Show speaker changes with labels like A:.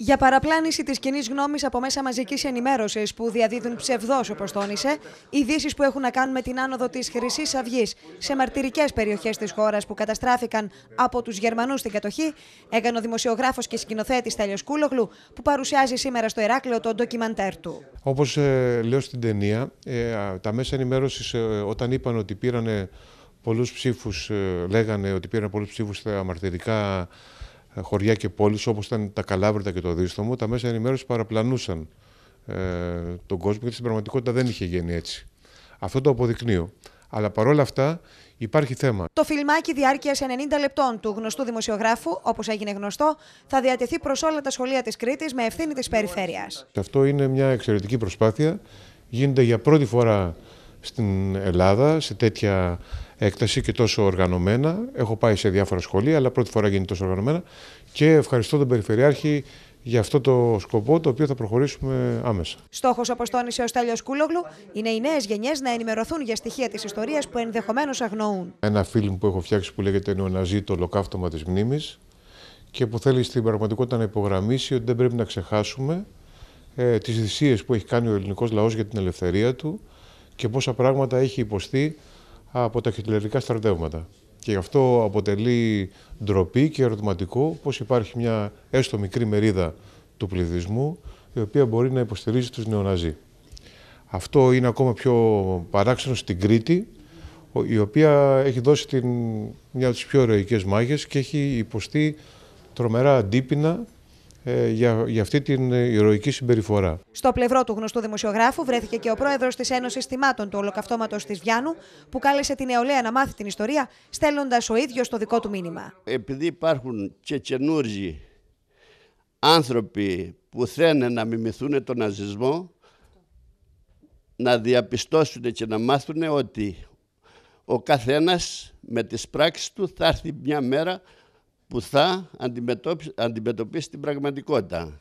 A: Για παραπλάνηση της κοινής γνώμης από μέσα μαζικής ενημέρωσης που διαδίδουν ψευδό, όπως τόνισε, ειδήσεις που έχουν να κάνουν με την άνοδο της Χρυσής Αυγής σε μαρτυρικές περιοχές της χώρας που καταστράφηκαν από τους Γερμανούς στην κατοχή, έκανε ο δημοσιογράφος και σκηνοθέτης Τέλειος Κούλογλου, που παρουσιάζει σήμερα στο Εράκλειο τον ντοκιμαντέρ του.
B: Όπως ε, λέω στην ταινία, ε, τα μέσα ενημέρωσης ε, όταν είπαν ότι πήρανε πολλούς ψήφους, ε, λέγανε ότι πήραν πολλούς ψήφους στα μαρτυρικά χωριά και πόλεις όπως ήταν τα Καλάβρητα και το Δίστομο, τα μέσα ενημέρωσης παραπλανούσαν ε, τον κόσμο γιατί στην πραγματικότητα δεν είχε γίνει έτσι. Αυτό το αποδεικνύω. Αλλά παρόλα αυτά υπάρχει θέμα.
A: Το φιλμάκι διάρκειας 90 λεπτών του γνωστού δημοσιογράφου, όπως έγινε γνωστό, θα διατεθεί προς όλα τα σχολεία της Κρήτης με ευθύνη της περιφέρειας.
B: Αυτό είναι μια εξαιρετική προσπάθεια. Γίνεται για πρώτη φορά στην Ελλάδα σε τέτοια έκταση και τόσο οργανωμένα. Έχω πάει σε διάφορα σχολεία, αλλά πρώτη φορά γίνει τόσο οργανωμένα. Και ευχαριστώ τον Περιφερειάρχη για αυτό το σκοπό, το οποίο θα προχωρήσουμε άμεσα.
A: Στόχος, όπως τόνισε ο Στέλιος Κούλογλου, είναι οι νέες γενιές να ενημερωθούν για στοιχεία της ιστορίας που ενδεχομένως αγνοούν.
B: Ένα φιλμ που έχω φτιάξει που λέγεται Νεοναζί, το ολοκαύτωμα της μνήμης και που θέλει στην πραγματικότητα να υπογραμμίσει ότι δεν πρέπει να ξεχάσουμε ε, τις θυσίες που έχει κάνει ο ελληνικός λαός για την ελευθερία του και πόσα πράγματα έχει υποστεί από τα χιτλερικά στρατεύματα. Και γι' αυτό αποτελεί ντροπή και ερωτηματικό πως υπάρχει μια έστω μικρή μερίδα του πληθυσμού η οποία μπορεί να υποστηρίζει τους νεοναζί. Αυτό είναι ακόμα πιο παράξενο στην Κρήτη, η οποία έχει δώσει την, μια από τις πιο ηρωικές μάγες και έχει υποστεί τρομερά αντίπεινα ε, για, για αυτή την ηρωική συμπεριφορά.
A: Στο πλευρό του γνωστού δημοσιογράφου βρέθηκε και ο πρόεδρος της Ένωσης Θυμάτων του Ολοκαυτώματος της Βιάνου, που κάλεσε την νεολαία να μάθει την ιστορία, στέλνοντας ο ίδιος το δικό του μήνυμα.
C: Επειδή υπάρχουν και καινούργοι άνθρωποι που θέλουν να μιμηθούν τον ναζισμό, να διαπιστώσουν και να μάθουν ότι ο καθένας με τις πράξεις του θα έρθει μια μέρα που θα αντιμετωπίσει την πραγματικότητα.